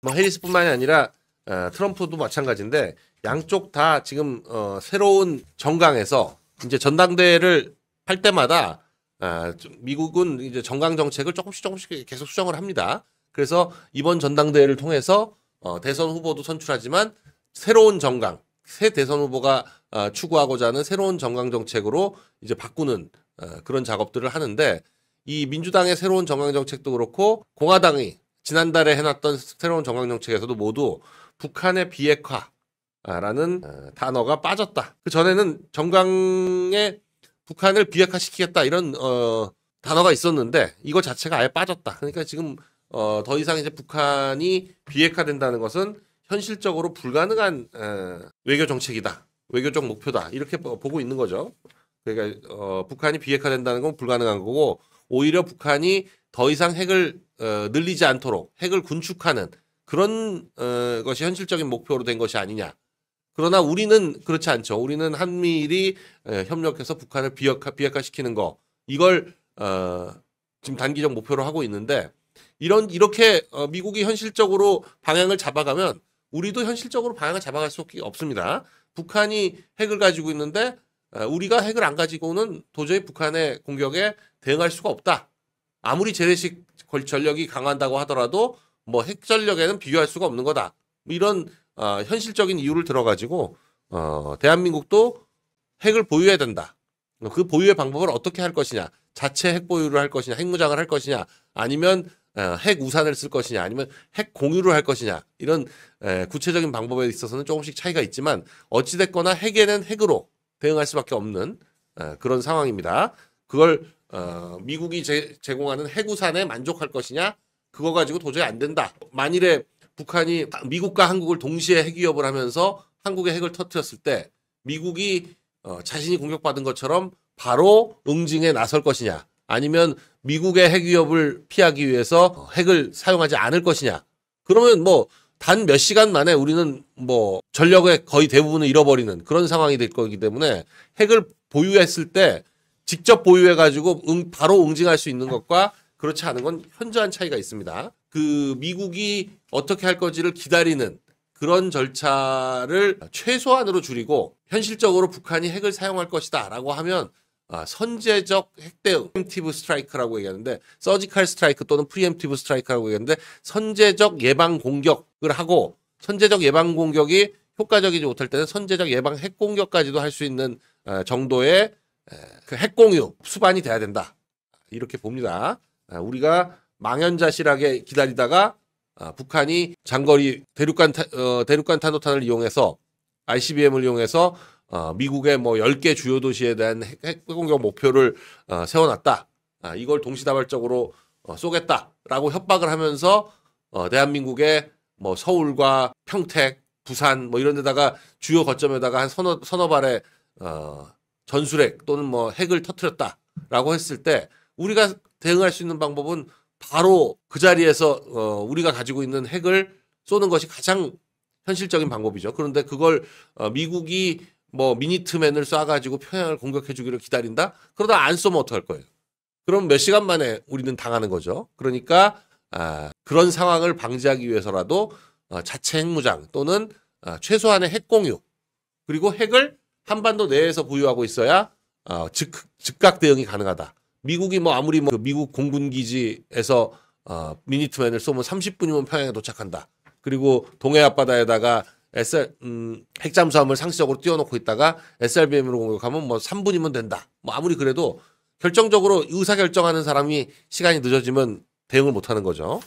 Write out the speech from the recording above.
뭐 해리스뿐만이 아니라 어, 트럼프도 마찬가지인데 양쪽 다 지금 어, 새로운 정강에서 이제 전당대회를 할 때마다 어, 미국은 이제 정강 정책을 조금씩 조금씩 계속 수정을 합니다. 그래서 이번 전당대회를 통해서 어, 대선 후보도 선출하지만 새로운 정강, 새 대선 후보가 어, 추구하고자 하는 새로운 정강 정책으로 이제 바꾸는 어, 그런 작업들을 하는데 이 민주당의 새로운 정강 정책도 그렇고 공화당이 지난달에 해놨던 새로운 정강 정책에서도 모두 북한의 비핵화라는 아. 어, 단어가 빠졌다. 그 전에는 정강에 북한을 비핵화시키겠다 이런 어, 단어가 있었는데 이거 자체가 아예 빠졌다. 그러니까 지금 어, 더 이상 이제 북한이 비핵화된다는 것은 현실적으로 불가능한 어, 외교 정책이다. 외교적 목표다. 이렇게 보고 있는 거죠. 그러니까 어, 북한이 비핵화된다는 건 불가능한 거고 오히려 북한이 더 이상 핵을 어, 늘리지 않도록 핵을 군축하는 그런 어, 것이 현실적인 목표로 된 것이 아니냐. 그러나 우리는 그렇지 않죠. 우리는 한미일이 에, 어, 협력해서 북한을 비핵화, 비핵화시키는 거 이걸 어, 지금 단기적 목표로 하고 있는데 이런 이렇게 어, 미국이 현실적으로 방향을 잡아가면 우리도 현실적으로 방향을 잡아갈 수밖에 없습니다. 북한이 핵을 가지고 있는데 에, 어, 우리가 핵을 안 가지고는 도저히 북한의 공격에 대응할 수가 없다. 아무리 재래식 전력이 강한다고 하더라도 뭐 핵전력에는 비교할 수가 없는 거다. 뭐 이런 어, 현실적인 이유를 들어가지고 어, 대한민국도 핵을 보유해야 된다. 그 보유의 방법을 어떻게 할 것이냐, 자체 핵 보유를 할 것이냐, 핵무장을 할 것이냐, 아니면 어, 핵 우산을 쓸 것이냐, 아니면 핵 공유를 할 것이냐 이런 구체적인 방법에 있어서는 조금씩 차이가 있지만 어찌 됐거나 핵에는 핵으로 대응할 수밖에 없는 어, 그런 상황입니다. 그걸 어, 미국이 제, 제공하는 해구산에 만족할 것이냐 그거 가지고 도저히 안 된다. 만일에 북한이 미국과 한국을 동시에 핵위협을 하면서 한국의 핵을 터뜨렸을 때 미국이 어, 자신이 공격받은 것처럼 바로 응징에 나설 것이냐 아니면 미국의 핵 위협을 피하기 위해서 핵을 사용하지 않을 것이냐 그러면 뭐 단 몇 시간 만에 우리는 뭐 전력의 거의 대부분을 잃어버리는 그런 상황이 될 거기 때문에 핵을 보유했을 때 직접 보유해가지고 응, 바로 응징할 수 있는 것과 그렇지 않은 건 현저한 차이가 있습니다. 그 미국이 어떻게 할 거지를 기다리는 그런 절차를 최소한으로 줄이고 현실적으로 북한이 핵을 사용할 것이다라고 하면 아, 선제적 핵 대응, 프리엠티브 스트라이크라고 얘기하는데 서지컬 스트라이크 또는 프리엠티브 스트라이크라고 얘기하는데 선제적 예방 공격을 하고 선제적 예방 공격이 효과적이지 못할 때는 선제적 예방 핵 공격까지도 할 수 있는 아, 정도의 그 핵공유 수반이 돼야 된다 이렇게 봅니다. 아, 우리가 망연자실하게 기다리다가 아, 북한이 장거리 대륙간 타, 어, 대륙간 탄도탄을 이용해서 ICBM을 이용해서 어, 미국의 뭐 10개 주요 도시에 대한 핵, 핵 공격 목표를 어, 세워놨다. 아, 이걸 동시다발적으로 어, 쏘겠다라고 협박을 하면서 어, 대한민국의 뭐 서울과 평택, 부산 뭐 이런 데다가 주요 거점에다가 한 서너, 서너 발의 어, 전술핵 또는 뭐 핵을 터트렸다라고 했을 때 우리가 대응할 수 있는 방법은 바로 그 자리에서 어, 우리가 가지고 있는 핵을 쏘는 것이 가장 현실적인 방법이죠. 그런데 그걸 어, 미국이 뭐 미니트맨을 쏴가지고 평양을 공격해주기를 기다린다? 그러다 안 쏘면 어떡할 거예요? 그럼 몇 시간 만에 우리는 당하는 거죠. 그러니까 아, 그런 상황을 방지하기 위해서라도 어, 자체 핵무장 또는 아, 최소한의 핵 공유 그리고 핵을 한반도 내에서 보유하고 있어야 어, 즉, 즉각 대응이 가능하다. 미국이 뭐 아무리 뭐 그 미국 공군 기지에서 어, 미니투맨을 쏘면 30분이면 평양에 도착한다. 그리고 동해 앞바다에다가 SR, 음, 핵잠수함을 상시적으로 띄워놓고 있다가 SRBM으로 공격하면 뭐 3분이면 된다. 뭐 아무리 그래도 결정적으로 의사결정하는 사람이 시간이 늦어지면 대응을 못하는 거죠.